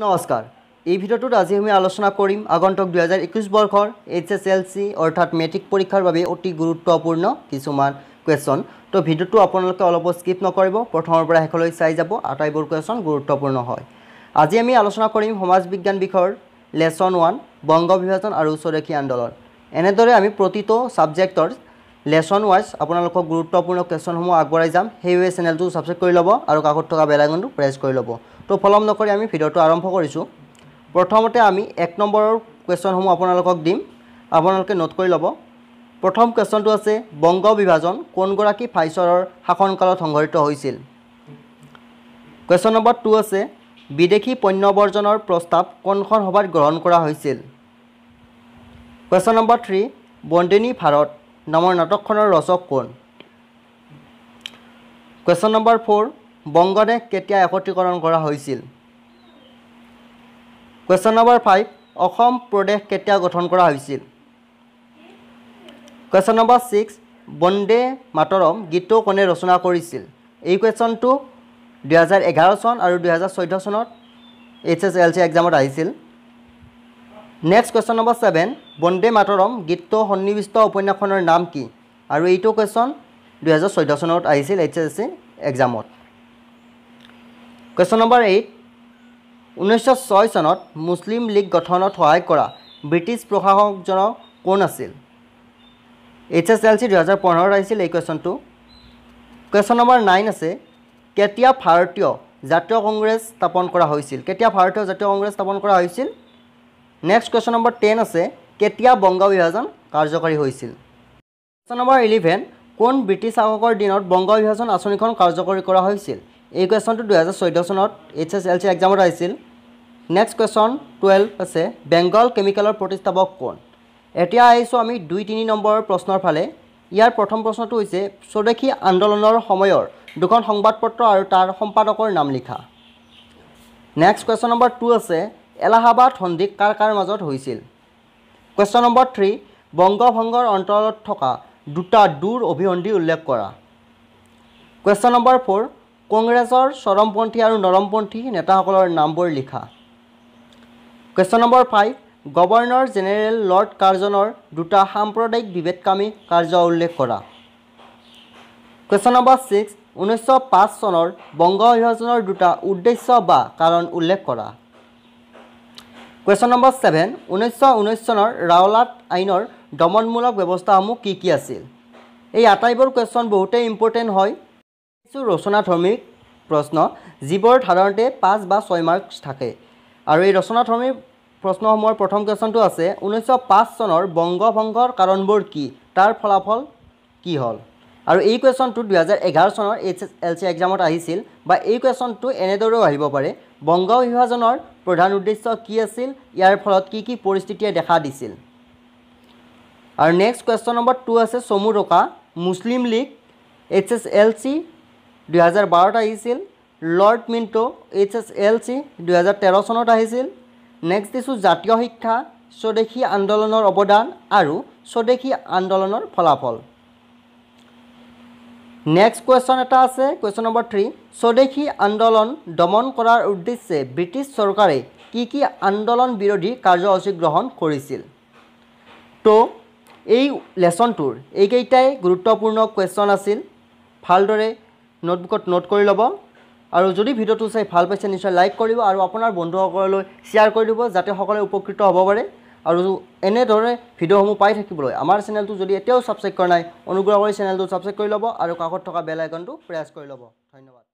নমস্কাৰ এই ভিডিঅ'টোত আজি আমি আলোচনা কৰিম আগন্তুক দুহেজাৰ একৈছ বৰ্ষৰ এইচ এছ এল চি অৰ্থাৎ মেট্ৰিক পৰীক্ষাৰ বাবে অতি গুৰুত্বপূৰ্ণ কিছুমান কুৱেশ্যন তো ভিডিঅ'টো আপোনালোকে অলপো স্কিপ নকৰিব প্ৰথমৰ পৰা শেষলৈ চাই যাব আটাইবোৰ কুৱেশ্যন গুৰুত্বপূৰ্ণ হয় আজি আমি আলোচনা কৰিম সমাজ বিজ্ঞান বিষয়ৰ লেছন ওৱান বংগ বিভাজন আৰু স্বদেশী আন্দোলন এনেদৰে আমি প্ৰতিটো ছাবজেক্টৰ লেচন ৱাইজ আপোনালোকক গুৰুত্বপূৰ্ণ কুৱেশ্যনসমূহ আগবঢ়াই যাম সেইবাবে চেনেলটো ছাবস্ক্ৰাইব কৰি ল'ব আৰু কাষত থকা বেলাইকনটো প্ৰেছ কৰি ল'ব তো ফলম নকৰি আমি ভিডিঅ'টো আৰম্ভ কৰিছোঁ প্ৰথমতে আমি এক নম্বৰৰ কুৱেশ্যনসমূহ আপোনালোকক দিম আপোনালোকে নোট কৰি ল'ব প্ৰথম কুৱেশ্যনটো আছে বংগ বিভাজন কোনগৰাকী ভাইচৰৰ শাসনকালত সংঘটিত হৈছিল কুৱেশ্যন নম্বৰ টু আছে বিদেশী পণ্য বৰ্জনৰ প্ৰস্তাৱ কোনখন সভাত গ্ৰহণ কৰা হৈছিল question number three Bandini Bharat নামৰ নাটকখনৰ ৰচক কোন কুৱেশ্যন নম্বৰ ফ'ৰ বংগদেশ কেতিয়া একত্ৰীকৰণ কৰা হৈছিল কুৱেশ্যন নম্বৰ ফাইভ অসম প্ৰদেশ কেতিয়া গঠন কৰা হৈছিল question number six Bande Mataram গীতটো কোনে ৰচনা কৰিছিল এই কুৱেশ্যনটো দুহেজাৰ এঘাৰ চন আৰু দুহেজাৰ চৈধ্য চনত এইচ এছ এল চি এক্সামত আহিছিল next question number seven Bande Mataram গীত্য সন্নিৱিষ্ট উপন্যাসখনৰ নাম কি আৰু এইটো কুৱেশ্যন দুহেজাৰ চৈধ্য চনত আহিছিল এইচ এছ এছ এক্সামত কুৱেশ্যন নম্বৰ এইট ঊনৈছশ ছয় চনত মুছলিম লীগ গঠনত সহায় কৰা ব্ৰিটিছ প্ৰশাসকজনক কোন আছিল এইচ এছ এল চি দুহেজাৰ পোন্ধৰত আহিছিল এই কুৱেশ্যনটো কুৱেশ্যন নম্বৰ নাইন আছে কেতিয়া ভাৰতীয় জাতীয় কংগ্ৰেছ স্থাপন কৰা হৈছিল কেতিয়া ভাৰতীয় জাতীয় কংগ্ৰেছ স্থাপন কৰা হৈছিল নেক্সট কুৱেশ্যন নম্বৰ টেন আছে কেতিয়া বংগ বিভাজন কাৰ্যকৰী হৈছিল কুৱেশ্যন নম্বৰ ইলেভেন কোন ব্ৰিটিছ শাসকৰ দিনত বংগ বিভাজন আঁচনিখন কাৰ্যকৰী কৰা হৈছিল এই কুৱেশ্যনটো দুহেজাৰ চৈধ্য চনত এইচ এছ এল চি এক্সামত আহিছিল নেক্সট কুৱেশ্যন টুৱেল্ভ আছে বেংগল কেমিকেলৰ প্ৰতিষ্ঠাপক কোন এতিয়া আহিছোঁ আমি দুই তিনি নম্বৰৰ প্ৰশ্নৰ ফালে ইয়াৰ প্ৰথম প্ৰশ্নটো হৈছে স্বদেশী আন্দোলনৰ সময়ৰ দুখন সংবাদ পত্ৰ আৰু তাৰ সম্পাদকৰ নাম লিখা নেক্সট কুৱেশ্যন নম্বৰ টু আছে এলাহাবাদ সন্ধিক কাৰ কাৰ মাজত হৈছিল কুৱেশ্যন নম্বৰ থ্ৰী বংগভংগৰ অন্তৰত থকা দুটা দূৰ অভিসন্ধি উল্লেখ কৰা কুৱেশ্যন নম্বৰ ফ'ৰ কংগ্ৰেছৰ চৰমপন্থী আৰু নৰমপন্থী নেতাসকলৰ নামবোৰ লিখা question number five governor general lord কাৰ্জনৰ দুটা সাম্প্ৰদায়িক বিভেদকামী কাৰ্য উল্লেখ কৰা কুৱেশ্যন নম্বৰ ছিক্স ঊনৈছশ পাঁচ চনৰ বংগ অভিভাজনৰ দুটা উদ্দেশ্য বা কাৰণ উল্লেখ কৰা কুৱেশ্যন নম্বৰ ছেভেন ঊনৈছশ ঊনৈছ চনৰ ৰাওলাট আইনৰ দমনমূলক ব্যৱস্থাসমূহ কি কি আছিল এই আটাইবোৰ কুৱেশ্যন বহুতেই ইম্পৰ্টেণ্ট হয় কিছু ৰচনাধৰ্মীক প্ৰশ্ন যিবোৰ সাধাৰণতে পাঁচ বা ছয় মাৰ্কছ থাকে আৰু এই ৰচনাধৰ্মী প্ৰশ্নসমূহৰ প্ৰথম কুৱেশ্যনটো আছে ঊনৈছশ পাঁচ চনৰ বংগভংগৰ কাৰণবোৰ কি তাৰ ফলাফল কি হ'ল আৰু এই কুৱেশ্যনটো দুহেজাৰ এঘাৰ চনৰ এইচ এছ এল চি এক্সামত আহিছিল বা এই কুৱেশ্যনটো এনেদৰেও আহিব পাৰে বংগ বিভাজনৰ প্ৰধান উদ্দেশ্য কি আছিল ইয়াৰ ফলত কি কি পৰিস্থিতিয়ে দেখা দিছিল আৰু নেক্সট কুৱেশ্যন নম্বৰ টু আছে চমু ৰকা Muslim League H S L C দুহেজাৰ বাৰত আহিছিল lord Minto H S L C দুহেজাৰ তেৰ চনত আহিছিল নেক্সট দিছোঁ জাতীয় শিক্ষা স্বদেশী আন্দোলনৰ অৱদান আৰু স্বদেশী আন্দোলনৰ ফলাফল নেক্সট কুৱেশ্যন এটা আছে কুৱেশ্যন নম্বৰ থ্ৰী স্বদেশী আন্দোলন দমন কৰাৰ উদ্দেশ্যে ব্ৰিটিছ চৰকাৰে কি কি আন্দোলন বিৰোধী কাৰ্যসূচী গ্ৰহণ কৰিছিল তো এই লেচনটোৰ এইকেইটাই গুৰুত্বপূৰ্ণ কুৱেশ্যন আছিল ভালদৰে নোটবুকত নোট কৰি ল'ব আৰু যদি ভিডিঅ'টো চাই ভাল পাইছে নিশ্চয় লাইক কৰিব আৰু আপোনাৰ বন্ধুসকললৈ শ্বেয়াৰ কৰি দিব যাতে সকলোৱে উপকৃত হ'ব পাৰে আৰু এনেদৰে ভিডিঅ'সমূহ পাই থাকিবলৈ আমাৰ চেনেলটো যদি এতিয়াও ছাবস্ক্ৰাইব কৰা নাই অনুগ্ৰহ কৰি চেনেলটো ছাবস্ক্ৰাইব কৰি ল'ব আৰু কাষত থকা বেল আইকনটো প্ৰেছ কৰি ল'ব ধন্যবাদ